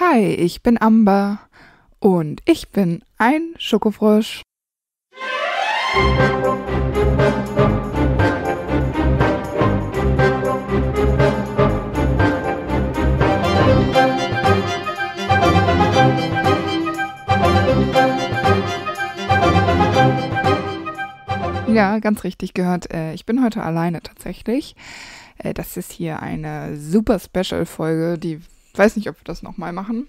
Hi, ich bin Amber und ich bin ein Schokofrosch. Ja, ganz richtig gehört. Äh, ich bin heute alleine tatsächlich. Äh, das ist hier eine super Special-Folge, die weiß nicht, ob wir das nochmal machen.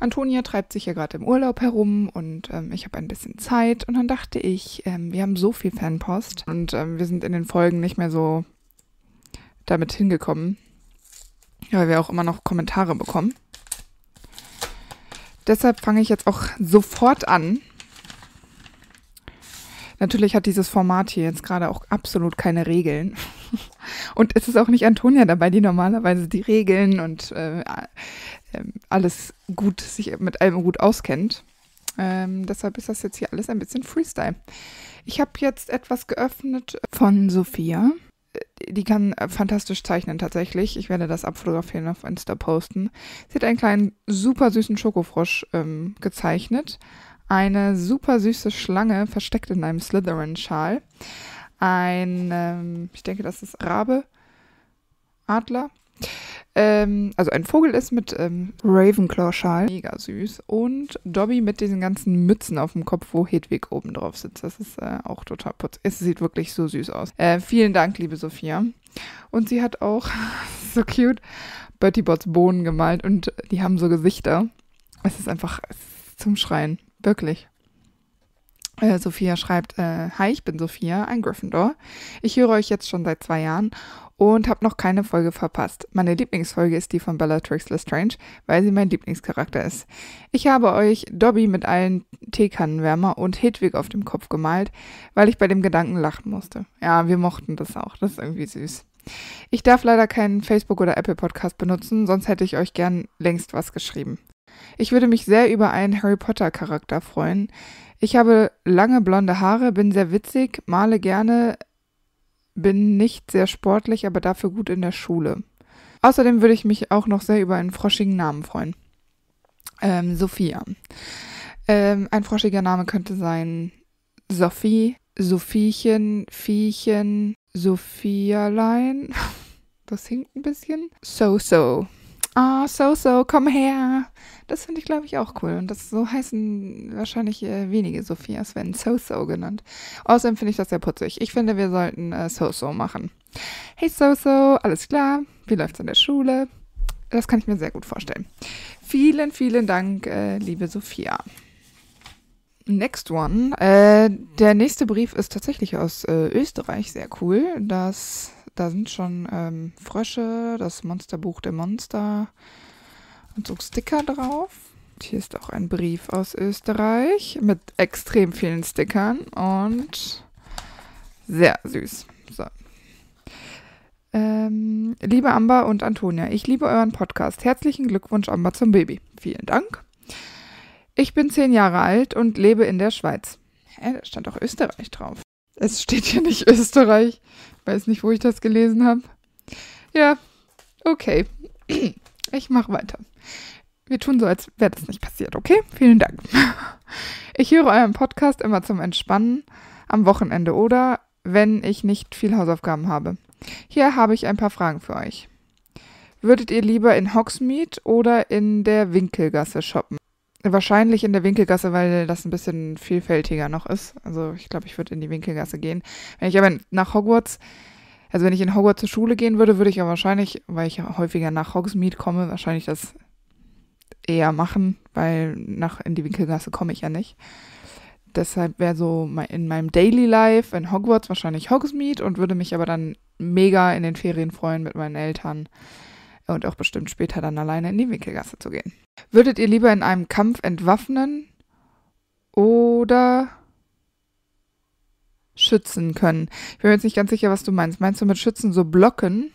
Antonia treibt sich ja gerade im Urlaub herum und ähm, ich habe ein bisschen Zeit. Und dann dachte ich, ähm, wir haben so viel Fanpost und ähm, wir sind in den Folgen nicht mehr so damit hingekommen, weil wir auch immer noch Kommentare bekommen. Deshalb fange ich jetzt auch sofort an. Natürlich hat dieses Format hier jetzt gerade auch absolut keine Regeln. Und es ist auch nicht Antonia dabei, die normalerweise die Regeln und äh, ähm, alles gut, sich mit allem gut auskennt. Ähm, deshalb ist das jetzt hier alles ein bisschen Freestyle. Ich habe jetzt etwas geöffnet von Sophia. Äh, die kann äh, fantastisch zeichnen tatsächlich. Ich werde das abfotografieren auf Insta posten. Sie hat einen kleinen super süßen Schokofrosch ähm, gezeichnet. Eine super süße Schlange versteckt in einem Slytherin-Schal ein, ähm, ich denke, das ist Rabe, Adler. Ähm, also ein Vogel ist mit ähm, Ravenclaw-Schal. Mega süß. Und Dobby mit diesen ganzen Mützen auf dem Kopf, wo Hedwig oben drauf sitzt. Das ist äh, auch total putzig. Es sieht wirklich so süß aus. Äh, vielen Dank, liebe Sophia. Und sie hat auch, so cute, Bertie Bots Bohnen gemalt und die haben so Gesichter. Es ist einfach es ist zum Schreien. Wirklich. Äh, Sophia schreibt, äh, Hi, ich bin Sophia, ein Gryffindor. Ich höre euch jetzt schon seit zwei Jahren und habe noch keine Folge verpasst. Meine Lieblingsfolge ist die von Bellatrix Lestrange, weil sie mein Lieblingscharakter ist. Ich habe euch Dobby mit allen Teekannenwärmer und Hedwig auf dem Kopf gemalt, weil ich bei dem Gedanken lachen musste. Ja, wir mochten das auch, das ist irgendwie süß. Ich darf leider keinen Facebook oder Apple Podcast benutzen, sonst hätte ich euch gern längst was geschrieben. Ich würde mich sehr über einen Harry Potter Charakter freuen. Ich habe lange blonde Haare, bin sehr witzig, male gerne, bin nicht sehr sportlich, aber dafür gut in der Schule. Außerdem würde ich mich auch noch sehr über einen froschigen Namen freuen. Ähm, Sophia. Ähm, ein froschiger Name könnte sein Sophie, Sophiechen, Viechen, Sophialein. Das hinkt ein bisschen. So, so. Ah, so, so, komm her. Das finde ich, glaube ich, auch cool. Und das so heißen wahrscheinlich äh, wenige Sophias, wenn So-So genannt. Außerdem finde ich das sehr putzig. Ich finde, wir sollten äh, So-So machen. Hey So-So, alles klar? Wie läuft's in der Schule? Das kann ich mir sehr gut vorstellen. Vielen, vielen Dank, äh, liebe Sophia. Next one. Äh, der nächste Brief ist tatsächlich aus äh, Österreich. Sehr cool. Das, da sind schon ähm, Frösche, das Monsterbuch der Monster, und so Sticker drauf. Und hier ist auch ein Brief aus Österreich mit extrem vielen Stickern und sehr süß. So. Ähm, liebe Amber und Antonia, ich liebe euren Podcast. Herzlichen Glückwunsch, Amber, zum Baby. Vielen Dank. Ich bin zehn Jahre alt und lebe in der Schweiz. Hä, da stand auch Österreich drauf. Es steht hier nicht Österreich. Ich Weiß nicht, wo ich das gelesen habe. Ja, okay. Ich mache weiter. Wir tun so, als wäre das nicht passiert, okay? Vielen Dank. Ich höre euren Podcast immer zum Entspannen am Wochenende oder wenn ich nicht viel Hausaufgaben habe. Hier habe ich ein paar Fragen für euch. Würdet ihr lieber in Hogsmeade oder in der Winkelgasse shoppen? Wahrscheinlich in der Winkelgasse, weil das ein bisschen vielfältiger noch ist. Also ich glaube, ich würde in die Winkelgasse gehen. Wenn ich aber nach Hogwarts also wenn ich in Hogwarts zur Schule gehen würde, würde ich ja wahrscheinlich, weil ich ja häufiger nach Hogsmeade komme, wahrscheinlich das eher machen, weil nach in die Winkelgasse komme ich ja nicht. Deshalb wäre so in meinem Daily Life in Hogwarts wahrscheinlich Hogsmeade und würde mich aber dann mega in den Ferien freuen mit meinen Eltern und auch bestimmt später dann alleine in die Winkelgasse zu gehen. Würdet ihr lieber in einem Kampf entwaffnen oder schützen können. Ich bin mir jetzt nicht ganz sicher, was du meinst. Meinst du mit schützen so blocken?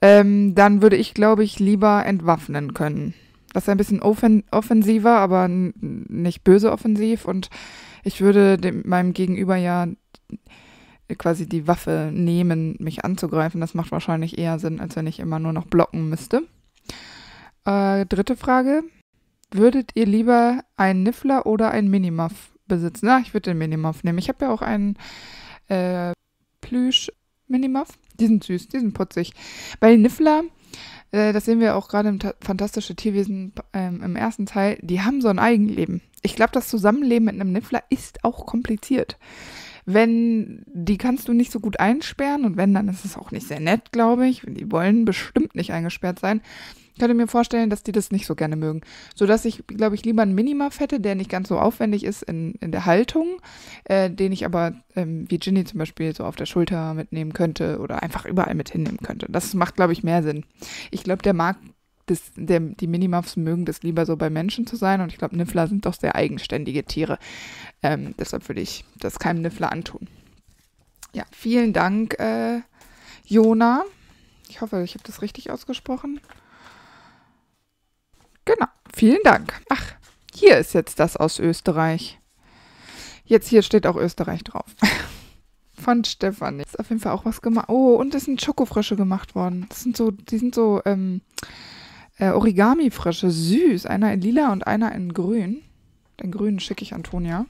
Ähm, dann würde ich, glaube ich, lieber entwaffnen können. Das ist ein bisschen offen offensiver, aber nicht böse offensiv. Und ich würde dem, meinem Gegenüber ja quasi die Waffe nehmen, mich anzugreifen. Das macht wahrscheinlich eher Sinn, als wenn ich immer nur noch blocken müsste. Äh, dritte Frage. Würdet ihr lieber einen Niffler oder einen Minimuff besitzen. Na, ne? ich würde den Minimuff nehmen. Ich habe ja auch einen äh, Plüsch-Minimuff. Die sind süß, die sind putzig. Bei den Niffler, äh, das sehen wir auch gerade im Ta Fantastische Tierwesen ähm, im ersten Teil, die haben so ein Eigenleben. Ich glaube, das Zusammenleben mit einem Niffler ist auch kompliziert. Wenn, die kannst du nicht so gut einsperren und wenn, dann ist es auch nicht sehr nett, glaube ich. Die wollen bestimmt nicht eingesperrt sein. Ich könnte mir vorstellen, dass die das nicht so gerne mögen. Sodass ich, glaube ich, lieber einen Minimuff hätte, der nicht ganz so aufwendig ist in, in der Haltung, äh, den ich aber ähm, wie Ginny zum Beispiel so auf der Schulter mitnehmen könnte oder einfach überall mit hinnehmen könnte. Das macht, glaube ich, mehr Sinn. Ich glaube, der mag das, der, die Minimuffs mögen das lieber so bei Menschen zu sein und ich glaube, Niffler sind doch sehr eigenständige Tiere. Ähm, deshalb würde ich das keinem Niffler antun. Ja, vielen Dank, äh, Jona. Ich hoffe, ich habe das richtig ausgesprochen. Genau, vielen Dank. Ach, hier ist jetzt das aus Österreich. Jetzt hier steht auch Österreich drauf. Von Stefanie. Ist auf jeden Fall auch was gemacht. Oh, und es sind Schokofrösche gemacht worden. Das sind so, die sind so ähm, äh, Origami-Frösche. Süß. Einer in lila und einer in grün. Den grünen schicke ich Antonia.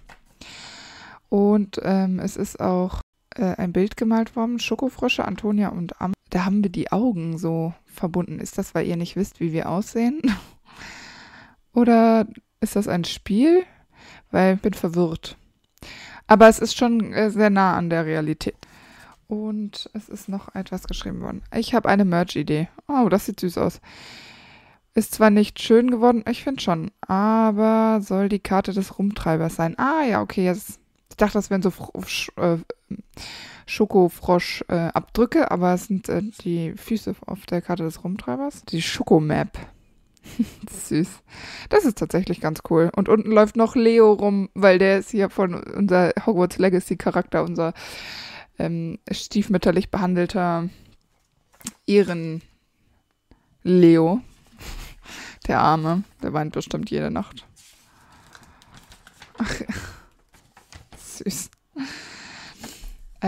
Und ähm, es ist auch äh, ein Bild gemalt worden. Schokofrösche, Antonia und Am. Da haben wir die Augen so verbunden. Ist das, weil ihr nicht wisst, wie wir aussehen? Oder ist das ein Spiel? Weil ich bin verwirrt. Aber es ist schon äh, sehr nah an der Realität. Und es ist noch etwas geschrieben worden. Ich habe eine Merch-Idee. Oh, das sieht süß aus. Ist zwar nicht schön geworden, ich finde schon, aber soll die Karte des Rumtreibers sein. Ah ja, okay, jetzt. Ich dachte, das wären so Sch äh, Schokofrosch-Abdrücke, äh, aber es sind äh, die Füße auf der Karte des Rumtreibers. Die Schokomap. Süß. Das ist tatsächlich ganz cool. Und unten läuft noch Leo rum, weil der ist hier von unser Hogwarts Legacy Charakter, unser ähm, stiefmütterlich behandelter Ehren Leo. Der Arme, der weint bestimmt jede Nacht. Ach, süß.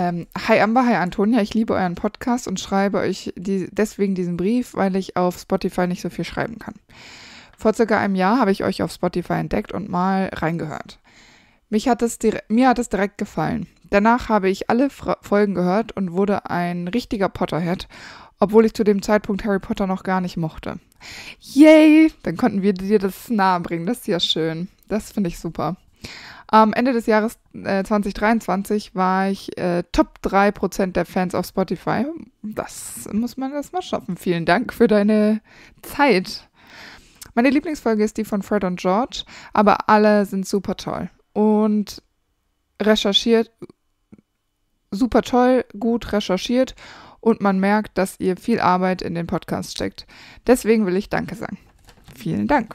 Ähm, hi Amber, hi Antonia, ich liebe euren Podcast und schreibe euch die, deswegen diesen Brief, weil ich auf Spotify nicht so viel schreiben kann. Vor circa einem Jahr habe ich euch auf Spotify entdeckt und mal reingehört. Mich hat es mir hat es direkt gefallen. Danach habe ich alle Fra Folgen gehört und wurde ein richtiger Potterhead, obwohl ich zu dem Zeitpunkt Harry Potter noch gar nicht mochte. Yay! Dann konnten wir dir das nahe bringen. Das ist ja schön. Das finde ich super. Am Ende des Jahres äh, 2023 war ich äh, Top 3% der Fans auf Spotify. Das muss man erstmal schaffen. Vielen Dank für deine Zeit. Meine Lieblingsfolge ist die von Fred und George, aber alle sind super toll. Und recherchiert, super toll, gut recherchiert und man merkt, dass ihr viel Arbeit in den Podcast steckt. Deswegen will ich Danke sagen. Vielen Dank.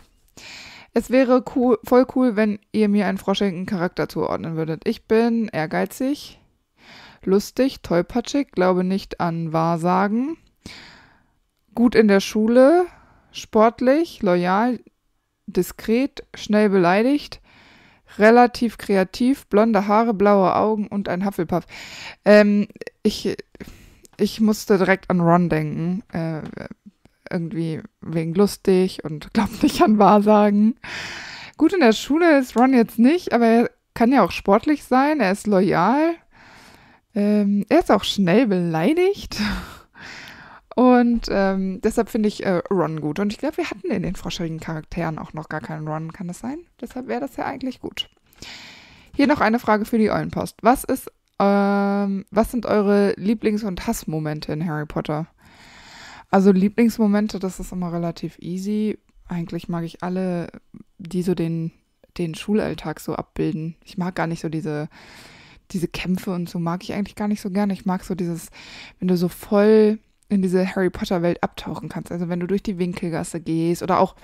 Es wäre cool, voll cool, wenn ihr mir einen froschigen Charakter zuordnen würdet. Ich bin ehrgeizig, lustig, tollpatschig, glaube nicht an Wahrsagen, gut in der Schule, sportlich, loyal, diskret, schnell beleidigt, relativ kreativ, blonde Haare, blaue Augen und ein Hufflepuff. Ähm, ich, ich musste direkt an Ron denken. Äh, irgendwie wegen lustig und glaubt nicht an Wahrsagen. Gut in der Schule ist Ron jetzt nicht, aber er kann ja auch sportlich sein, er ist loyal. Ähm, er ist auch schnell beleidigt. Und ähm, deshalb finde ich äh, Ron gut. Und ich glaube, wir hatten in den froschigen Charakteren auch noch gar keinen Ron, kann das sein? Deshalb wäre das ja eigentlich gut. Hier noch eine Frage für die Eulenpost. Was ist, ähm, was sind eure Lieblings- und Hassmomente in Harry Potter? Also Lieblingsmomente, das ist immer relativ easy. Eigentlich mag ich alle, die so den, den Schulalltag so abbilden. Ich mag gar nicht so diese, diese Kämpfe und so mag ich eigentlich gar nicht so gerne. Ich mag so dieses, wenn du so voll in diese Harry Potter Welt abtauchen kannst. Also wenn du durch die Winkelgasse gehst oder auch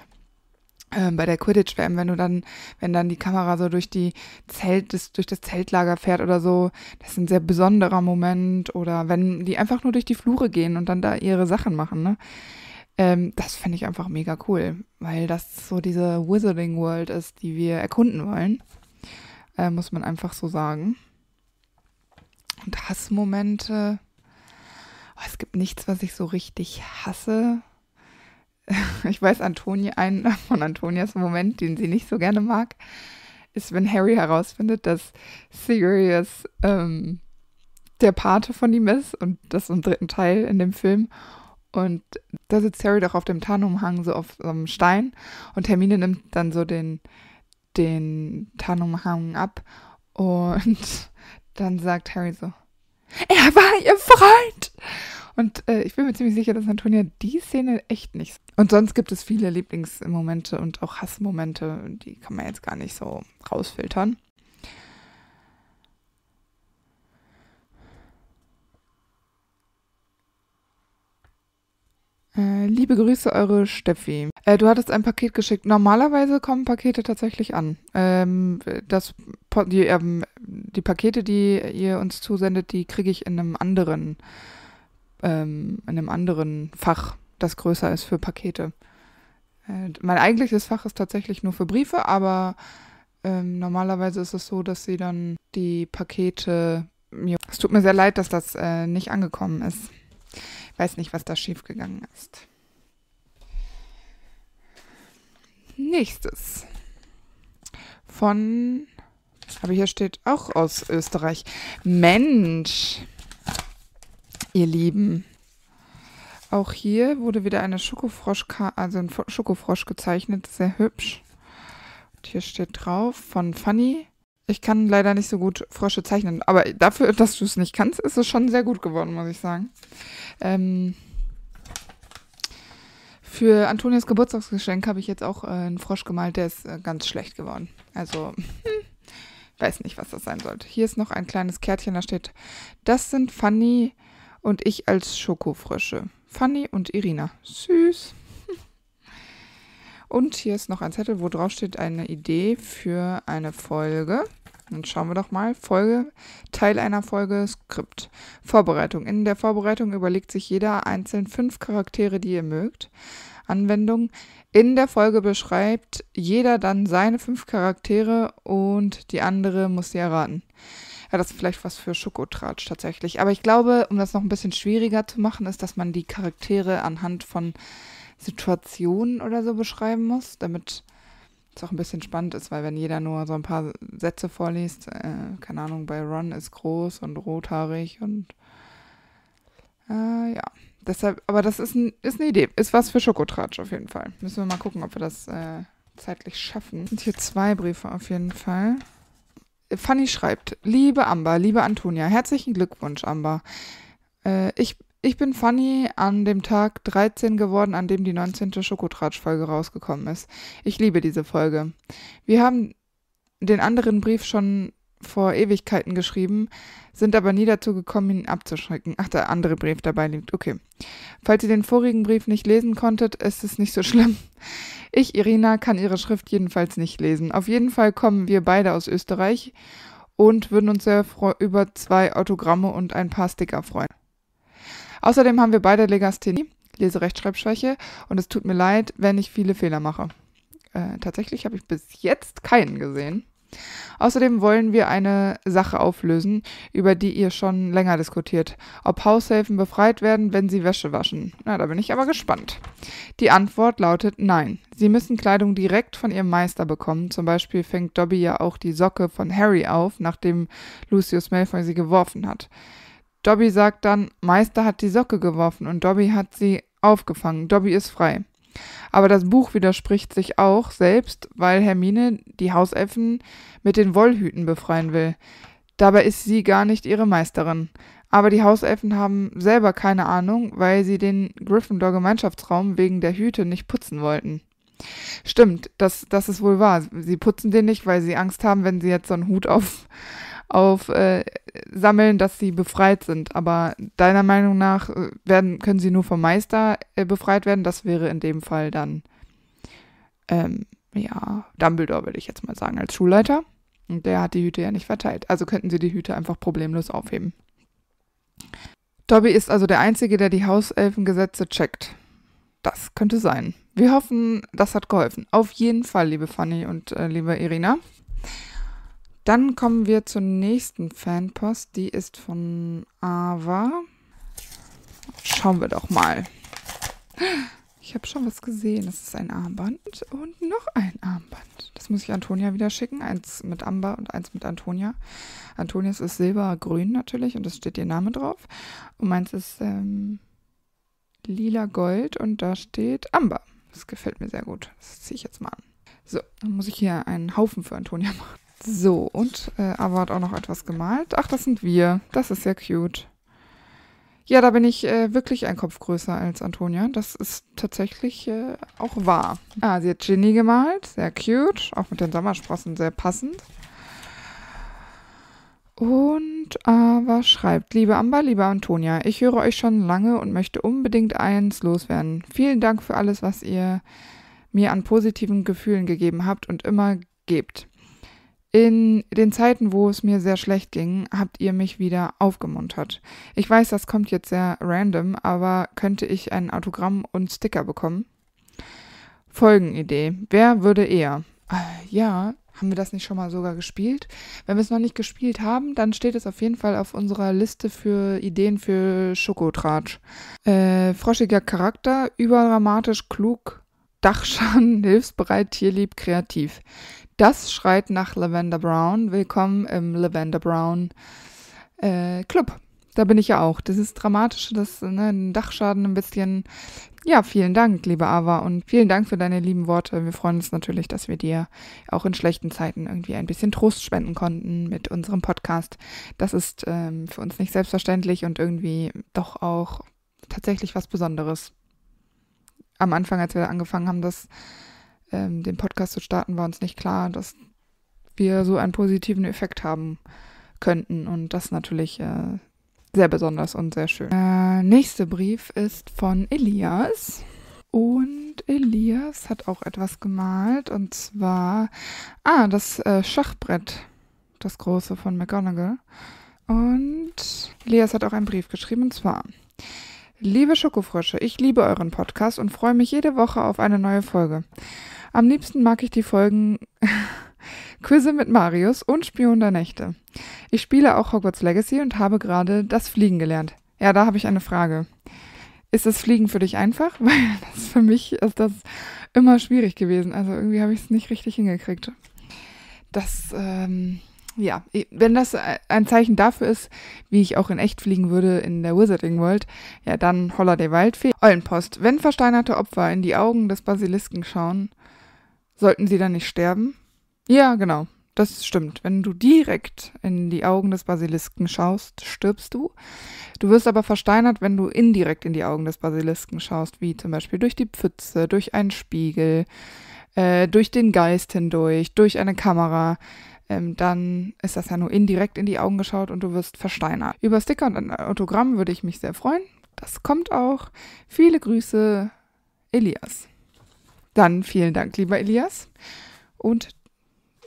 ähm, bei der Quidditch-WM, wenn du dann, wenn dann die Kamera so durch die Zelt, das, durch das Zeltlager fährt oder so, das ist ein sehr besonderer Moment. Oder wenn die einfach nur durch die Flure gehen und dann da ihre Sachen machen, ne? Ähm, das finde ich einfach mega cool, weil das so diese Wizarding World ist, die wir erkunden wollen. Äh, muss man einfach so sagen. Und Hassmomente. Oh, es gibt nichts, was ich so richtig hasse. ich weiß, Antoni, ein von Antonias Moment, den sie nicht so gerne mag, ist, wenn Harry herausfindet, dass Sirius ähm, der Pate von ihm ist und das im dritten Teil in dem Film. Und da sitzt Harry doch auf dem Tarnumhang, so auf so einem Stein. Und Hermine nimmt dann so den, den Tarnumhang ab. Und dann sagt Harry so, er war ihr Freund! Und äh, ich bin mir ziemlich sicher, dass Antonia die Szene echt nicht. Und sonst gibt es viele Lieblingsmomente und auch Hassmomente, die kann man jetzt gar nicht so rausfiltern. Äh, liebe Grüße, eure Steffi. Äh, du hattest ein Paket geschickt. Normalerweise kommen Pakete tatsächlich an. Ähm, das, die, ähm, die Pakete, die ihr uns zusendet, die kriege ich in einem anderen äh, ähm, in einem anderen Fach, das größer ist für Pakete. Äh, mein eigentliches Fach ist tatsächlich nur für Briefe, aber ähm, normalerweise ist es so, dass sie dann die Pakete. Es tut mir sehr leid, dass das äh, nicht angekommen ist. Ich weiß nicht, was da schiefgegangen ist. Nächstes. Von, aber hier steht auch aus Österreich. Mensch, ihr Lieben. Auch hier wurde wieder eine Schokofrosch, also ein Schokofrosch gezeichnet, sehr hübsch. Und hier steht drauf von Fanny. Ich kann leider nicht so gut Frösche zeichnen, aber dafür, dass du es nicht kannst, ist es schon sehr gut geworden, muss ich sagen. Ähm, für Antonias Geburtstagsgeschenk habe ich jetzt auch äh, einen Frosch gemalt, der ist äh, ganz schlecht geworden. Also, hm, weiß nicht, was das sein sollte. Hier ist noch ein kleines Kärtchen, da steht, das sind Fanny, und ich als Schokofrösche. Fanny und Irina. Süß. Und hier ist noch ein Zettel, wo drauf steht eine Idee für eine Folge. Dann schauen wir doch mal. Folge, Teil einer Folge, Skript. Vorbereitung. In der Vorbereitung überlegt sich jeder einzeln fünf Charaktere, die ihr mögt. Anwendung. In der Folge beschreibt jeder dann seine fünf Charaktere und die andere muss sie erraten. Ja, das ist vielleicht was für Schokotratsch tatsächlich. Aber ich glaube, um das noch ein bisschen schwieriger zu machen, ist, dass man die Charaktere anhand von Situationen oder so beschreiben muss, damit es auch ein bisschen spannend ist, weil wenn jeder nur so ein paar Sätze vorliest, äh, keine Ahnung, bei Ron ist groß und rothaarig und äh, ja. Deshalb, aber das ist, ein, ist eine Idee. Ist was für Schokotratsch auf jeden Fall. Müssen wir mal gucken, ob wir das äh, zeitlich schaffen. sind hier zwei Briefe auf jeden Fall. Fanny schreibt, liebe Amber, liebe Antonia, herzlichen Glückwunsch, Amber. Äh, ich, ich bin Fanny an dem Tag 13 geworden, an dem die 19. Schokotratsch-Folge rausgekommen ist. Ich liebe diese Folge. Wir haben den anderen Brief schon vor Ewigkeiten geschrieben, sind aber nie dazu gekommen, ihn abzuschrecken. Ach, der andere Brief dabei liegt. Okay. Falls ihr den vorigen Brief nicht lesen konntet, ist es nicht so schlimm. Ich, Irina, kann ihre Schrift jedenfalls nicht lesen. Auf jeden Fall kommen wir beide aus Österreich und würden uns sehr über zwei Autogramme und ein paar Sticker freuen. Außerdem haben wir beide Legasthenie, Leserechtschreibschwäche, und es tut mir leid, wenn ich viele Fehler mache. Äh, tatsächlich habe ich bis jetzt keinen gesehen. Außerdem wollen wir eine Sache auflösen, über die ihr schon länger diskutiert. Ob Haushälfen befreit werden, wenn sie Wäsche waschen. Na, da bin ich aber gespannt. Die Antwort lautet nein. Sie müssen Kleidung direkt von ihrem Meister bekommen. Zum Beispiel fängt Dobby ja auch die Socke von Harry auf, nachdem Lucius Malfoy sie geworfen hat. Dobby sagt dann, Meister hat die Socke geworfen und Dobby hat sie aufgefangen. Dobby ist frei. Aber das Buch widerspricht sich auch selbst, weil Hermine die Hauselfen mit den Wollhüten befreien will. Dabei ist sie gar nicht ihre Meisterin. Aber die Hauselfen haben selber keine Ahnung, weil sie den Gryffindor Gemeinschaftsraum wegen der Hüte nicht putzen wollten. Stimmt, das, das ist wohl wahr. Sie putzen den nicht, weil sie Angst haben, wenn sie jetzt so einen Hut auf auf äh, Sammeln, dass sie befreit sind. Aber deiner Meinung nach äh, werden, können sie nur vom Meister äh, befreit werden? Das wäre in dem Fall dann, ähm, ja, Dumbledore würde ich jetzt mal sagen, als Schulleiter. Und der hat die Hüte ja nicht verteilt. Also könnten sie die Hüte einfach problemlos aufheben. Dobby ist also der Einzige, der die Hauselfengesetze checkt. Das könnte sein. Wir hoffen, das hat geholfen. Auf jeden Fall, liebe Fanny und äh, liebe Irina. Dann kommen wir zur nächsten Fanpost. Die ist von Ava. Schauen wir doch mal. Ich habe schon was gesehen. Das ist ein Armband und noch ein Armband. Das muss ich Antonia wieder schicken. Eins mit Amber und eins mit Antonia. Antonias ist silbergrün natürlich und es steht ihr Name drauf. Und meins ist ähm, lila Gold und da steht Amber. Das gefällt mir sehr gut. Das ziehe ich jetzt mal an. So, dann muss ich hier einen Haufen für Antonia machen. So, und äh, Ava hat auch noch etwas gemalt. Ach, das sind wir. Das ist sehr cute. Ja, da bin ich äh, wirklich ein Kopf größer als Antonia. Das ist tatsächlich äh, auch wahr. Ah, sie hat Ginny gemalt. Sehr cute. Auch mit den Sommersprossen sehr passend. Und Ava schreibt, liebe Amber, liebe Antonia, ich höre euch schon lange und möchte unbedingt eins loswerden. Vielen Dank für alles, was ihr mir an positiven Gefühlen gegeben habt und immer gebt. In den Zeiten, wo es mir sehr schlecht ging, habt ihr mich wieder aufgemuntert. Ich weiß, das kommt jetzt sehr random, aber könnte ich ein Autogramm und Sticker bekommen? Folgenidee. Wer würde eher? Äh, ja, haben wir das nicht schon mal sogar gespielt? Wenn wir es noch nicht gespielt haben, dann steht es auf jeden Fall auf unserer Liste für Ideen für Schokotratsch. Äh, froschiger Charakter, überdramatisch, klug, Dachschaden, hilfsbereit, tierlieb, kreativ. Das schreit nach Lavender Brown. Willkommen im Lavender Brown äh, Club. Da bin ich ja auch. Das ist dramatisch, das ne, Dachschaden ein bisschen. Ja, vielen Dank, liebe Ava, und vielen Dank für deine lieben Worte. Wir freuen uns natürlich, dass wir dir auch in schlechten Zeiten irgendwie ein bisschen Trost spenden konnten mit unserem Podcast. Das ist ähm, für uns nicht selbstverständlich und irgendwie doch auch tatsächlich was Besonderes. Am Anfang, als wir angefangen haben, das ähm, den Podcast zu starten, war uns nicht klar, dass wir so einen positiven Effekt haben könnten. Und das natürlich äh, sehr besonders und sehr schön. Äh, nächster Brief ist von Elias. Und Elias hat auch etwas gemalt. Und zwar, ah, das äh, Schachbrett, das große von McGonagall. Und Elias hat auch einen Brief geschrieben. Und zwar, liebe Schokofrösche, ich liebe euren Podcast und freue mich jede Woche auf eine neue Folge. Am liebsten mag ich die Folgen Quizze mit Marius und Spion der Nächte. Ich spiele auch Hogwarts Legacy und habe gerade das Fliegen gelernt. Ja, da habe ich eine Frage. Ist das Fliegen für dich einfach? Weil das für mich ist das immer schwierig gewesen. Also irgendwie habe ich es nicht richtig hingekriegt. Das, ähm, ja, wenn das äh, ein Zeichen dafür ist, wie ich auch in echt fliegen würde in der Wizarding World, ja, dann holla der Waldfee. Eulenpost. Wenn versteinerte Opfer in die Augen des Basilisken schauen, Sollten sie dann nicht sterben? Ja, genau. Das stimmt. Wenn du direkt in die Augen des Basilisken schaust, stirbst du. Du wirst aber versteinert, wenn du indirekt in die Augen des Basilisken schaust, wie zum Beispiel durch die Pfütze, durch einen Spiegel, äh, durch den Geist hindurch, durch eine Kamera. Ähm, dann ist das ja nur indirekt in die Augen geschaut und du wirst versteinert. Über Sticker und ein Autogramm würde ich mich sehr freuen. Das kommt auch. Viele Grüße, Elias. Dann vielen Dank, lieber Elias. Und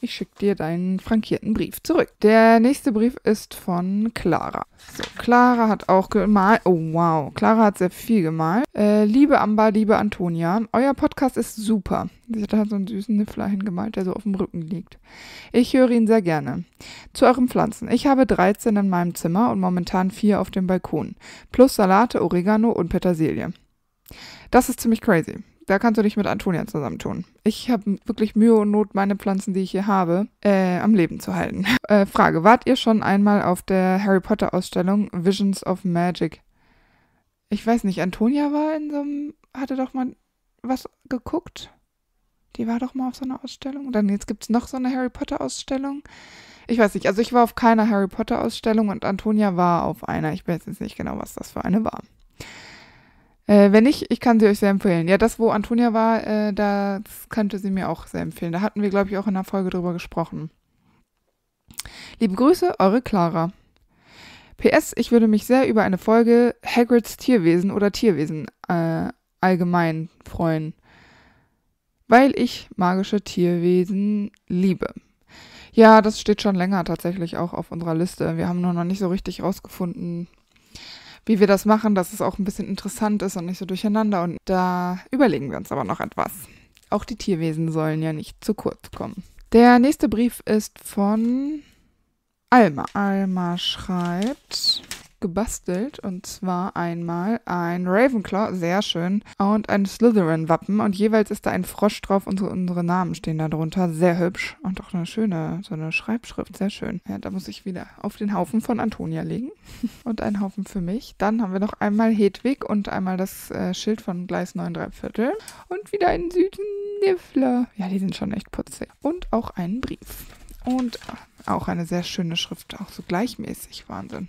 ich schicke dir deinen frankierten Brief zurück. Der nächste Brief ist von Clara. So, Clara hat auch gemalt. Oh, wow. Clara hat sehr viel gemalt. Äh, liebe Amber, liebe Antonia, euer Podcast ist super. Sie hat da so einen süßen Niffler hingemalt, der so auf dem Rücken liegt. Ich höre ihn sehr gerne. Zu euren Pflanzen. Ich habe 13 in meinem Zimmer und momentan 4 auf dem Balkon. Plus Salate, Oregano und Petersilie. Das ist ziemlich crazy. Da kannst du dich mit Antonia zusammentun. Ich habe wirklich Mühe und Not, meine Pflanzen, die ich hier habe, äh, am Leben zu halten. Äh, Frage: Wart ihr schon einmal auf der Harry Potter-Ausstellung Visions of Magic? Ich weiß nicht, Antonia war in so einem, hatte doch mal was geguckt. Die war doch mal auf so einer Ausstellung. Dann jetzt gibt es noch so eine Harry Potter-Ausstellung. Ich weiß nicht, also ich war auf keiner Harry Potter-Ausstellung und Antonia war auf einer. Ich weiß jetzt nicht genau, was das für eine war. Äh, wenn nicht, ich kann sie euch sehr empfehlen. Ja, das, wo Antonia war, äh, das könnte sie mir auch sehr empfehlen. Da hatten wir, glaube ich, auch in einer Folge drüber gesprochen. Liebe Grüße, eure Clara. PS, ich würde mich sehr über eine Folge Hagrids Tierwesen oder Tierwesen äh, allgemein freuen, weil ich magische Tierwesen liebe. Ja, das steht schon länger tatsächlich auch auf unserer Liste. Wir haben nur noch nicht so richtig rausgefunden, wie wir das machen, dass es auch ein bisschen interessant ist und nicht so durcheinander. Und da überlegen wir uns aber noch etwas. Auch die Tierwesen sollen ja nicht zu kurz kommen. Der nächste Brief ist von Alma. Alma schreibt gebastelt und zwar einmal ein Ravenclaw, sehr schön, und ein Slytherin-Wappen und jeweils ist da ein Frosch drauf und so unsere Namen stehen da drunter, sehr hübsch und auch eine schöne, so eine Schreibschrift, sehr schön. Ja, da muss ich wieder auf den Haufen von Antonia legen und einen Haufen für mich. Dann haben wir noch einmal Hedwig und einmal das äh, Schild von Gleis 9 3 Viertel und wieder einen süßen Niffler. Ja, die sind schon echt putzig. Und auch einen Brief. Und auch eine sehr schöne Schrift, auch so gleichmäßig. Wahnsinn.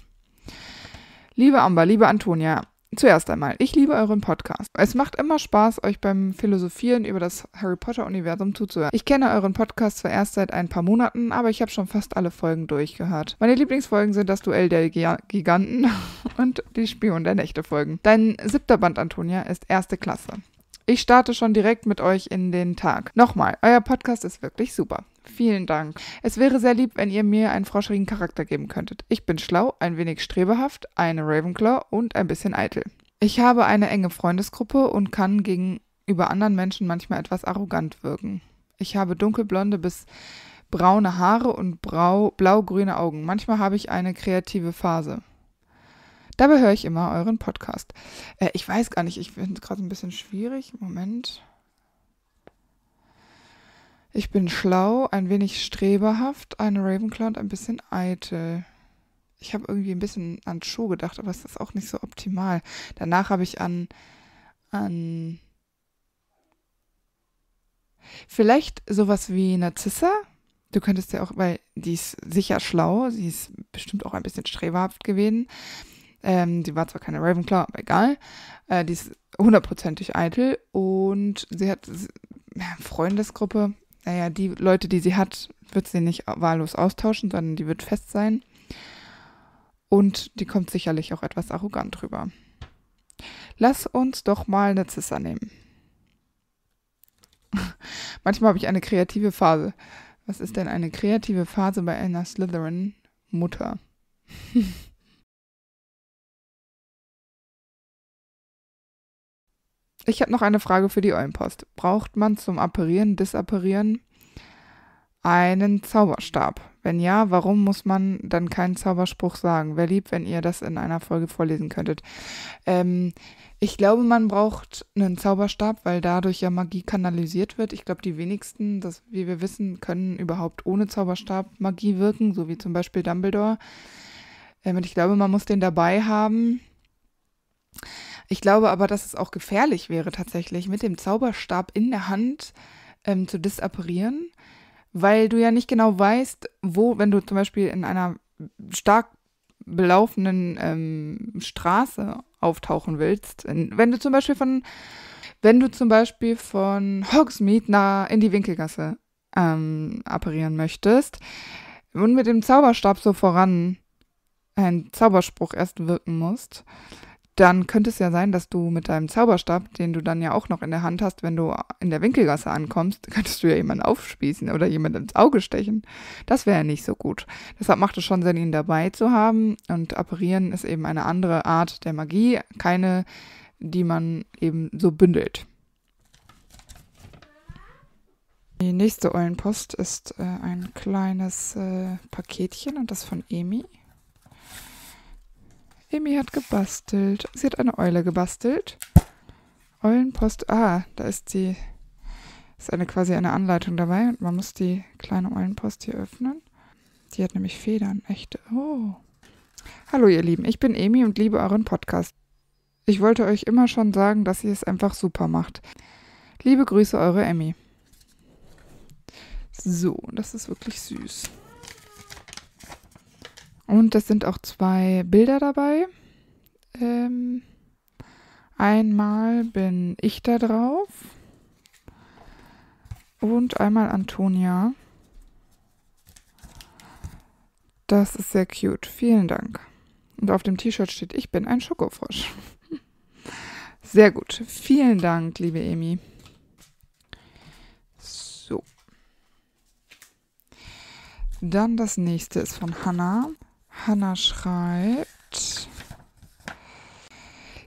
Liebe Amber, liebe Antonia, zuerst einmal, ich liebe euren Podcast. Es macht immer Spaß, euch beim Philosophieren über das Harry Potter-Universum zuzuhören. Ich kenne euren Podcast zwar erst seit ein paar Monaten, aber ich habe schon fast alle Folgen durchgehört. Meine Lieblingsfolgen sind das Duell der Giganten und die Spion der Nächte-Folgen. Dein siebter Band, Antonia, ist erste Klasse. Ich starte schon direkt mit euch in den Tag. Nochmal, euer Podcast ist wirklich super. Vielen Dank. Es wäre sehr lieb, wenn ihr mir einen froschigen Charakter geben könntet. Ich bin schlau, ein wenig strebehaft, eine Ravenclaw und ein bisschen eitel. Ich habe eine enge Freundesgruppe und kann gegenüber anderen Menschen manchmal etwas arrogant wirken. Ich habe dunkelblonde bis braune Haare und blaugrüne Augen. Manchmal habe ich eine kreative Phase. Dabei höre ich immer euren Podcast. Äh, ich weiß gar nicht, ich finde es gerade ein bisschen schwierig. Moment. Ich bin schlau, ein wenig streberhaft, eine Ravenclaw und ein bisschen eitel. Ich habe irgendwie ein bisschen an Schuh gedacht, aber es ist auch nicht so optimal. Danach habe ich an, an vielleicht sowas wie Narzissa. Du könntest ja auch, weil die ist sicher schlau, sie ist bestimmt auch ein bisschen streberhaft gewesen. Ähm, die war zwar keine Ravenclaw, aber egal. Äh, die ist hundertprozentig eitel und sie hat Freundesgruppe naja, die Leute, die sie hat, wird sie nicht wahllos austauschen, sondern die wird fest sein. Und die kommt sicherlich auch etwas arrogant rüber. Lass uns doch mal Narzissa nehmen. Manchmal habe ich eine kreative Phase. Was ist denn eine kreative Phase bei einer Slytherin-Mutter? Ich habe noch eine Frage für die Eulenpost. Braucht man zum Apparieren, Disapparieren einen Zauberstab? Wenn ja, warum muss man dann keinen Zauberspruch sagen? Wäre lieb, wenn ihr das in einer Folge vorlesen könntet. Ähm, ich glaube, man braucht einen Zauberstab, weil dadurch ja Magie kanalisiert wird. Ich glaube, die wenigsten, das, wie wir wissen, können überhaupt ohne Zauberstab Magie wirken, so wie zum Beispiel Dumbledore. Ähm, ich glaube, man muss den dabei haben. Ich glaube aber, dass es auch gefährlich wäre, tatsächlich mit dem Zauberstab in der Hand ähm, zu disapparieren, weil du ja nicht genau weißt, wo, wenn du zum Beispiel in einer stark belaufenen ähm, Straße auftauchen willst. Wenn du zum Beispiel von, wenn du zum Beispiel von Hogsmeade nah in die Winkelgasse ähm, apparieren möchtest und mit dem Zauberstab so voran einen Zauberspruch erst wirken musst, dann könnte es ja sein, dass du mit deinem Zauberstab, den du dann ja auch noch in der Hand hast, wenn du in der Winkelgasse ankommst, könntest du ja jemanden aufspießen oder jemanden ins Auge stechen. Das wäre ja nicht so gut. Deshalb macht es schon Sinn, ihn dabei zu haben. Und Apparieren ist eben eine andere Art der Magie, keine, die man eben so bündelt. Die nächste Eulenpost ist äh, ein kleines äh, Paketchen und das von Emi. Emi hat gebastelt. Sie hat eine Eule gebastelt. Eulenpost. Ah, da ist die. Ist eine quasi eine Anleitung dabei und man muss die kleine Eulenpost hier öffnen. Die hat nämlich Federn, echte. Oh. Hallo ihr Lieben, ich bin Emi und liebe euren Podcast. Ich wollte euch immer schon sagen, dass ihr es einfach super macht. Liebe Grüße, eure Emmy. So, das ist wirklich süß. Und es sind auch zwei Bilder dabei. Ähm, einmal bin ich da drauf und einmal Antonia. Das ist sehr cute. Vielen Dank. Und auf dem T-Shirt steht, ich bin ein Schokofrosch. Sehr gut. Vielen Dank, liebe Emi. So. Dann das nächste ist von Hannah. Hanna schreibt.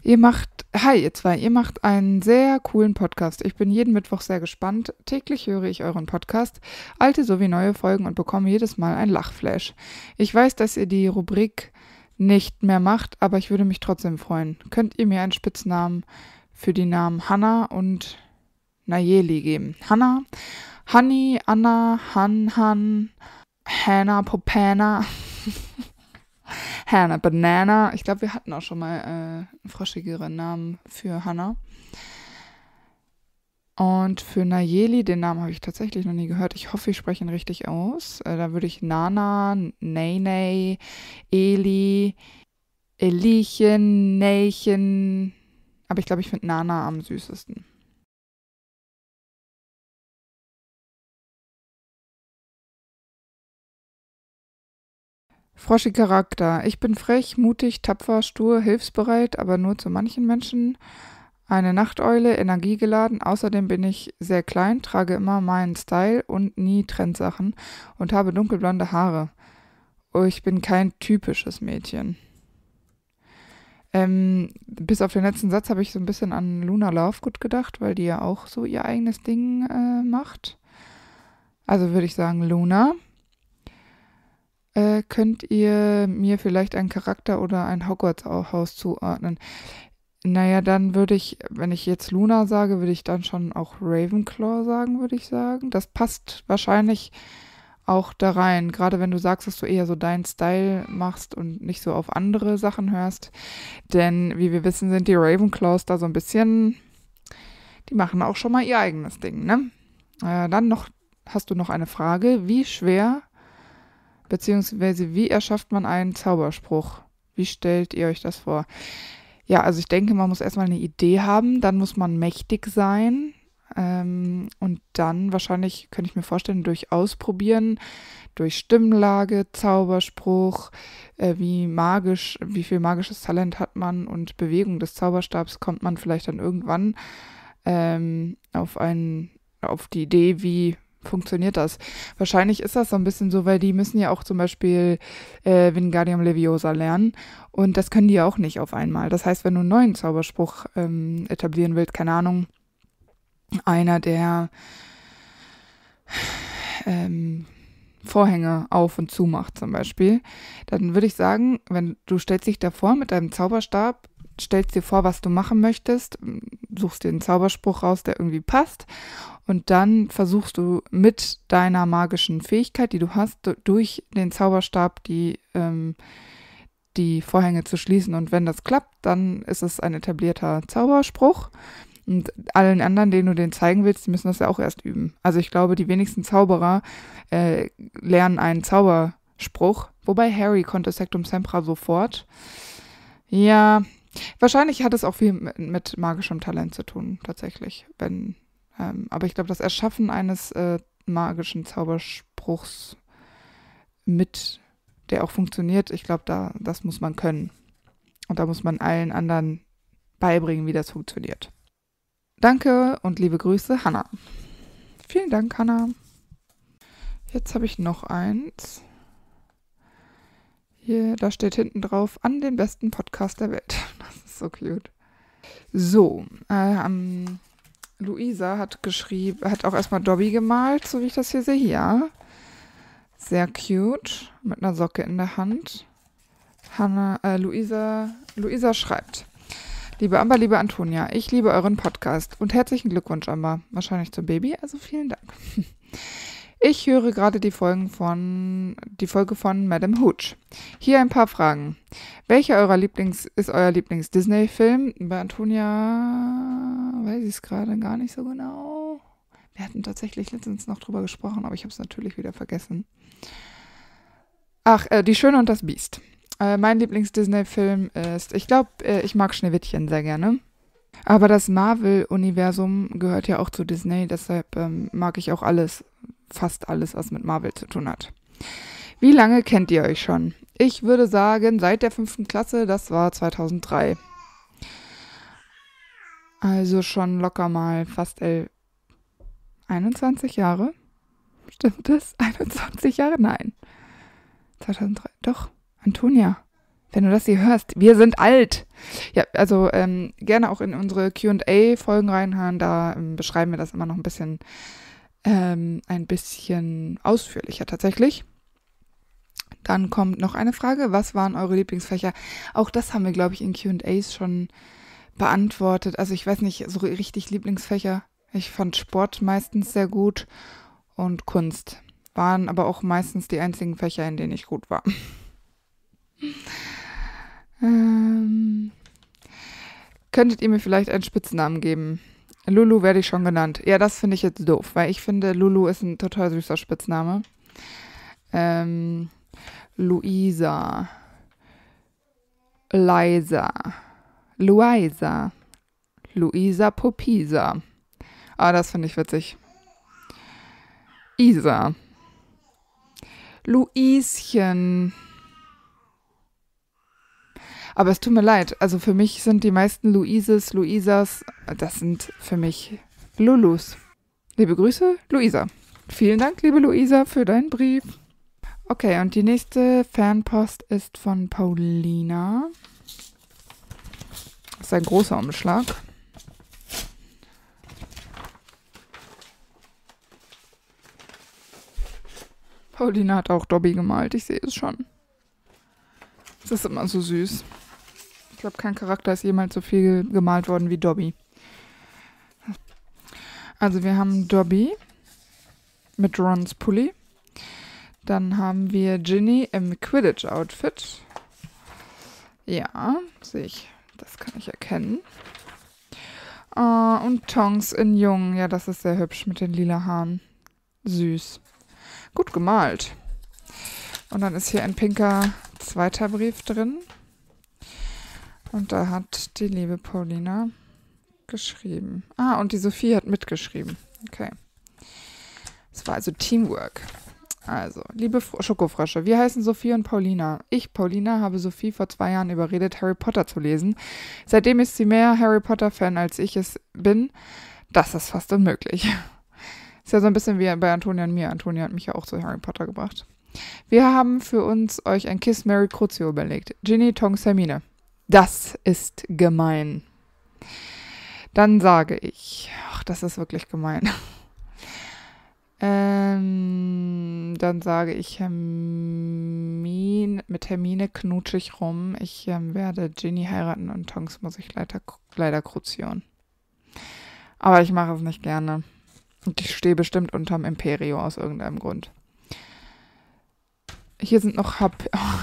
Ihr macht, hi ihr zwei, ihr macht einen sehr coolen Podcast. Ich bin jeden Mittwoch sehr gespannt. Täglich höre ich euren Podcast, alte sowie neue Folgen und bekomme jedes Mal ein Lachflash. Ich weiß, dass ihr die Rubrik nicht mehr macht, aber ich würde mich trotzdem freuen. Könnt ihr mir einen Spitznamen für die Namen Hanna und Nayeli geben? Hanna, Hani, Anna, Han, Han, Hannah, Popana. Hannah Banana. Ich glaube, wir hatten auch schon mal äh, einen froschigeren Namen für Hannah. Und für Nayeli, den Namen habe ich tatsächlich noch nie gehört. Ich hoffe, ich spreche ihn richtig aus. Äh, da würde ich Nana, Nene, Eli, Eliechen, Neichen. Aber ich glaube, ich finde Nana am süßesten. Froschi Charakter. Ich bin frech, mutig, tapfer, stur, hilfsbereit, aber nur zu manchen Menschen. Eine Nachteule, energiegeladen. Außerdem bin ich sehr klein, trage immer meinen Style und nie Trendsachen und habe dunkelblonde Haare. Oh, ich bin kein typisches Mädchen. Ähm, bis auf den letzten Satz habe ich so ein bisschen an Luna Lovegood gedacht, weil die ja auch so ihr eigenes Ding äh, macht. Also würde ich sagen Luna äh, könnt ihr mir vielleicht einen Charakter oder ein Hogwarts-Haus zuordnen? Naja, dann würde ich, wenn ich jetzt Luna sage, würde ich dann schon auch Ravenclaw sagen, würde ich sagen. Das passt wahrscheinlich auch da rein. Gerade wenn du sagst, dass du eher so deinen Style machst und nicht so auf andere Sachen hörst. Denn wie wir wissen, sind die Ravenclaws da so ein bisschen, die machen auch schon mal ihr eigenes Ding, ne? Äh, dann noch hast du noch eine Frage. Wie schwer Beziehungsweise, wie erschafft man einen Zauberspruch? Wie stellt ihr euch das vor? Ja, also ich denke, man muss erstmal eine Idee haben, dann muss man mächtig sein. Ähm, und dann wahrscheinlich, könnte ich mir vorstellen, durch Ausprobieren, durch Stimmlage, Zauberspruch, äh, wie magisch, wie viel magisches Talent hat man und Bewegung des Zauberstabs kommt man vielleicht dann irgendwann ähm, auf einen, auf die Idee, wie funktioniert das. Wahrscheinlich ist das so ein bisschen so, weil die müssen ja auch zum Beispiel äh, Wingardium Leviosa lernen und das können die ja auch nicht auf einmal. Das heißt, wenn du einen neuen Zauberspruch ähm, etablieren willst, keine Ahnung, einer der ähm, Vorhänge auf und zu macht zum Beispiel, dann würde ich sagen, wenn du stellst dich davor mit deinem Zauberstab stellst dir vor, was du machen möchtest, suchst dir einen Zauberspruch raus, der irgendwie passt und dann versuchst du mit deiner magischen Fähigkeit, die du hast, durch den Zauberstab die, ähm, die Vorhänge zu schließen und wenn das klappt, dann ist es ein etablierter Zauberspruch. Und allen anderen, denen du den zeigen willst, die müssen das ja auch erst üben. Also ich glaube, die wenigsten Zauberer äh, lernen einen Zauberspruch. Wobei Harry konnte Sectum Sempra sofort. Ja, Wahrscheinlich hat es auch viel mit, mit magischem Talent zu tun, tatsächlich. Wenn, ähm, aber ich glaube, das Erschaffen eines äh, magischen Zauberspruchs mit, der auch funktioniert, ich glaube, da, das muss man können. Und da muss man allen anderen beibringen, wie das funktioniert. Danke und liebe Grüße, Hanna. Vielen Dank, Hanna. Jetzt habe ich noch eins. Hier, da steht hinten drauf, an den besten Podcast der Welt. Das ist so cute. So, äh, ähm, Luisa hat geschrieben, hat auch erstmal Dobby gemalt, so wie ich das hier sehe. Ja. Sehr cute, mit einer Socke in der Hand. Hanna, äh, Luisa, Luisa schreibt. Liebe Amber, liebe Antonia, ich liebe euren Podcast und herzlichen Glückwunsch, Amber. Wahrscheinlich zum Baby, also vielen Dank. Ich höre gerade die Folgen von die Folge von Madame Hooch. Hier ein paar Fragen. Welcher eurer Lieblings ist euer Lieblings Disney Film? Bei Antonia weiß ich es gerade gar nicht so genau. Wir hatten tatsächlich letztens noch drüber gesprochen, aber ich habe es natürlich wieder vergessen. Ach, äh, die Schöne und das Biest. Äh, mein Lieblings Disney Film ist, ich glaube, äh, ich mag Schneewittchen sehr gerne. Aber das Marvel-Universum gehört ja auch zu Disney, deshalb ähm, mag ich auch alles fast alles, was mit Marvel zu tun hat. Wie lange kennt ihr euch schon? Ich würde sagen, seit der fünften Klasse, das war 2003. Also schon locker mal fast elf, 21 Jahre. Stimmt das? 21 Jahre? Nein. 2003. Doch, Antonia. Wenn du das hier hörst, wir sind alt. Ja, also ähm, gerne auch in unsere QA-Folgen reinhören. Da ähm, beschreiben wir das immer noch ein bisschen ähm, ein bisschen ausführlicher tatsächlich. Dann kommt noch eine Frage, was waren eure Lieblingsfächer? Auch das haben wir, glaube ich, in QAs schon beantwortet. Also ich weiß nicht, so richtig Lieblingsfächer. Ich fand Sport meistens sehr gut und Kunst waren aber auch meistens die einzigen Fächer, in denen ich gut war. ähm, könntet ihr mir vielleicht einen Spitznamen geben? Lulu werde ich schon genannt. Ja, das finde ich jetzt doof, weil ich finde, Lulu ist ein total süßer Spitzname. Ähm, Luisa. Liza. Luisa. Luisa Popisa. Ah, das finde ich witzig. Isa. Luischen. Aber es tut mir leid. Also für mich sind die meisten Luises, Luisas, das sind für mich Lulus. Liebe Grüße, Luisa. Vielen Dank, liebe Luisa, für deinen Brief. Okay, und die nächste Fanpost ist von Paulina. Das ist ein großer Umschlag. Paulina hat auch Dobby gemalt, ich sehe es schon. Das ist immer so süß glaube, kein Charakter ist jemals so viel gemalt worden wie Dobby. Also wir haben Dobby mit Rons Pulli. Dann haben wir Ginny im Quidditch-Outfit. Ja, sehe ich. Das kann ich erkennen. Uh, und Tongs in Jung. Ja, das ist sehr hübsch mit den lila Haaren. Süß. Gut gemalt. Und dann ist hier ein pinker zweiter Brief drin. Und da hat die liebe Paulina geschrieben. Ah, und die Sophie hat mitgeschrieben. Okay. Es war also Teamwork. Also, liebe Schokofrösche, wir heißen Sophie und Paulina. Ich, Paulina, habe Sophie vor zwei Jahren überredet, Harry Potter zu lesen. Seitdem ist sie mehr Harry Potter-Fan, als ich es bin. Das ist fast unmöglich. Ist ja so ein bisschen wie bei Antonia und mir. Antonia hat mich ja auch zu Harry Potter gebracht. Wir haben für uns euch ein Kiss Mary Crucio überlegt. Ginny Tongs Hermine. Das ist gemein. Dann sage ich, ach, das ist wirklich gemein. ähm, dann sage ich Hermine, mit Hermine knutsche ich rum. Ich ähm, werde Ginny heiraten und Tonks muss ich leider, leider kruzieren. Aber ich mache es nicht gerne. Und ich stehe bestimmt unterm Imperio aus irgendeinem Grund. Hier sind noch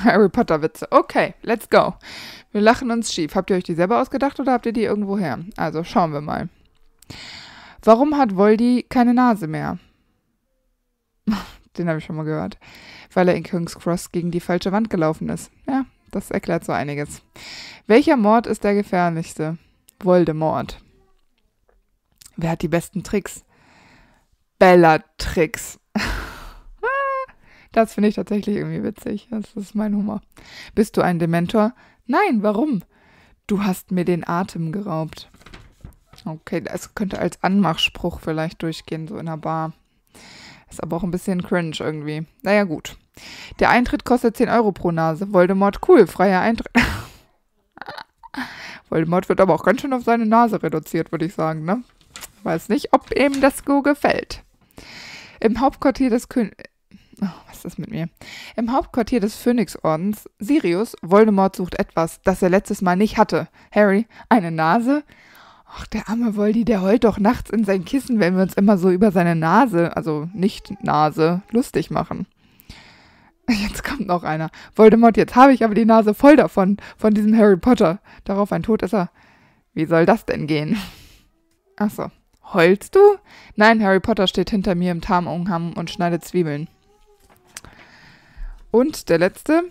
Harry Potter Witze. Okay, let's go. Wir lachen uns schief. Habt ihr euch die selber ausgedacht oder habt ihr die irgendwo her? Also schauen wir mal. Warum hat Voldy keine Nase mehr? Den habe ich schon mal gehört. Weil er in King's Cross gegen die falsche Wand gelaufen ist. Ja, das erklärt so einiges. Welcher Mord ist der gefährlichste? Voldemort. Wer hat die besten Tricks? Bellatrix. das finde ich tatsächlich irgendwie witzig. Das ist mein Humor. Bist du ein Dementor? Nein, warum? Du hast mir den Atem geraubt. Okay, das könnte als Anmachspruch vielleicht durchgehen, so in einer Bar. Ist aber auch ein bisschen cringe irgendwie. Naja, gut. Der Eintritt kostet 10 Euro pro Nase. Voldemort, cool, freier Eintritt. Voldemort wird aber auch ganz schön auf seine Nase reduziert, würde ich sagen, ne? Weiß nicht, ob ihm das so gefällt. Im Hauptquartier des Königs ist mit mir? Im Hauptquartier des Phönixordens, Sirius, Voldemort sucht etwas, das er letztes Mal nicht hatte. Harry, eine Nase? Ach, der arme Voldy, der heult doch nachts in sein Kissen, wenn wir uns immer so über seine Nase, also nicht Nase, lustig machen. Jetzt kommt noch einer. Voldemort, jetzt habe ich aber die Nase voll davon, von diesem Harry Potter. Darauf ein Todesser. Wie soll das denn gehen? Achso. Heulst du? Nein, Harry Potter steht hinter mir im Tarnumhang und schneidet Zwiebeln. Und der letzte.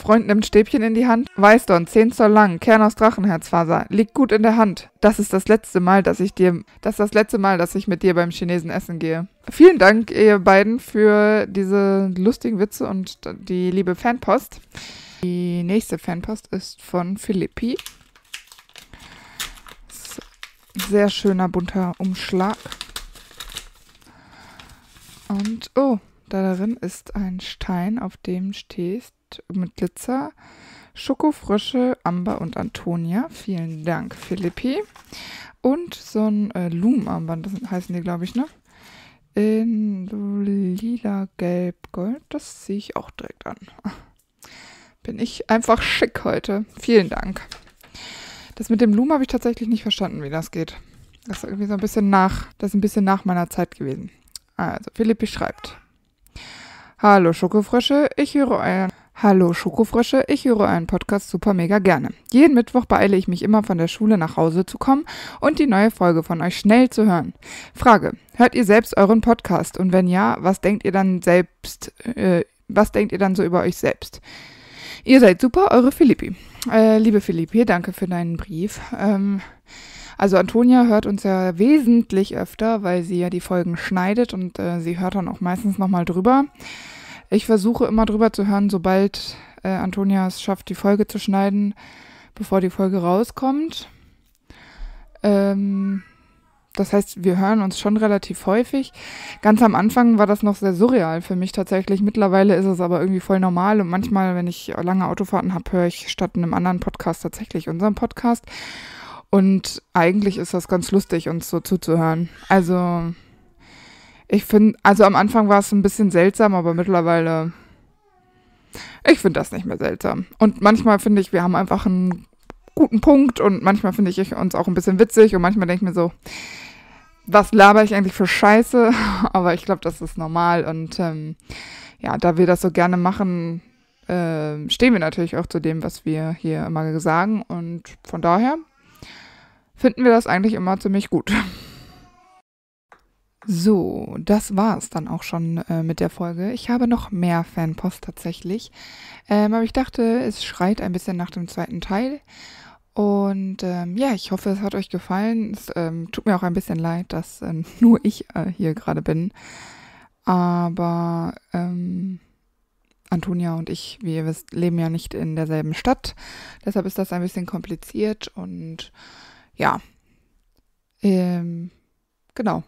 Freund nimmt Stäbchen in die Hand. Weißdorn, 10 Zoll lang, Kern aus Drachenherzfaser, liegt gut in der Hand. Das ist das letzte Mal, dass ich dir, das ist das letzte Mal, dass ich mit dir beim Chinesen essen gehe. Vielen Dank, ihr beiden, für diese lustigen Witze und die liebe Fanpost. Die nächste Fanpost ist von Philippi. Sehr schöner bunter Umschlag. Und oh, da darin ist ein Stein, auf dem stehst mit Glitzer Schokofrösche, Amber und Antonia. Vielen Dank, Philippi. Und so ein äh, Loom-Armband, das heißen die, glaube ich, ne? In lila, gelb, gold. Das sehe ich auch direkt an. Bin ich einfach schick heute. Vielen Dank. Das mit dem Loom habe ich tatsächlich nicht verstanden, wie das geht. Das ist irgendwie so ein bisschen nach, das ist ein bisschen nach meiner Zeit gewesen. Also, Philippi schreibt. Hallo Schokofrösche, ich höre euren Hallo Schokofrösche, ich höre euren Podcast super mega gerne. Jeden Mittwoch beeile ich mich immer von der Schule nach Hause zu kommen und die neue Folge von euch schnell zu hören. Frage: Hört ihr selbst euren Podcast und wenn ja, was denkt ihr dann selbst äh, was denkt ihr dann so über euch selbst? Ihr seid super, eure Philippi. Äh, liebe Philippi, danke für deinen Brief. Ähm, also Antonia hört uns ja wesentlich öfter, weil sie ja die Folgen schneidet und äh, sie hört dann auch meistens nochmal drüber. Ich versuche immer drüber zu hören, sobald äh, Antonia es schafft, die Folge zu schneiden, bevor die Folge rauskommt. Ähm, das heißt, wir hören uns schon relativ häufig. Ganz am Anfang war das noch sehr surreal für mich tatsächlich. Mittlerweile ist es aber irgendwie voll normal und manchmal, wenn ich lange Autofahrten habe, höre ich statt einem anderen Podcast tatsächlich unseren Podcast. Und eigentlich ist das ganz lustig, uns so zuzuhören. Also, ich finde, also am Anfang war es ein bisschen seltsam, aber mittlerweile, ich finde das nicht mehr seltsam. Und manchmal finde ich, wir haben einfach einen guten Punkt und manchmal finde ich uns auch ein bisschen witzig und manchmal denke ich mir so, was laber ich eigentlich für Scheiße? aber ich glaube, das ist normal und ähm, ja, da wir das so gerne machen, äh, stehen wir natürlich auch zu dem, was wir hier immer sagen und von daher finden wir das eigentlich immer ziemlich gut. So, das war es dann auch schon äh, mit der Folge. Ich habe noch mehr Fanpost tatsächlich. Ähm, aber ich dachte, es schreit ein bisschen nach dem zweiten Teil. Und ähm, ja, ich hoffe, es hat euch gefallen. Es ähm, tut mir auch ein bisschen leid, dass äh, nur ich äh, hier gerade bin. Aber ähm, Antonia und ich, wie ihr wisst, leben ja nicht in derselben Stadt. Deshalb ist das ein bisschen kompliziert und ja, ähm, genau.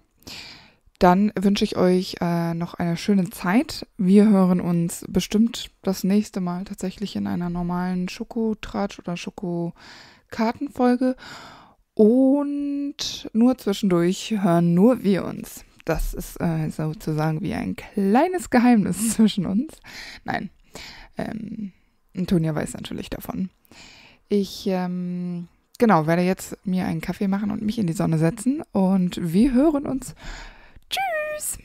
Dann wünsche ich euch äh, noch eine schöne Zeit. Wir hören uns bestimmt das nächste Mal tatsächlich in einer normalen Schokotratsch oder Schokokartenfolge. Und nur zwischendurch hören nur wir uns. Das ist äh, sozusagen wie ein kleines Geheimnis zwischen uns. Nein, ähm, Antonia weiß natürlich davon. Ich ähm, genau, werde jetzt mir einen Kaffee machen und mich in die Sonne setzen. Und wir hören uns. Tschüss!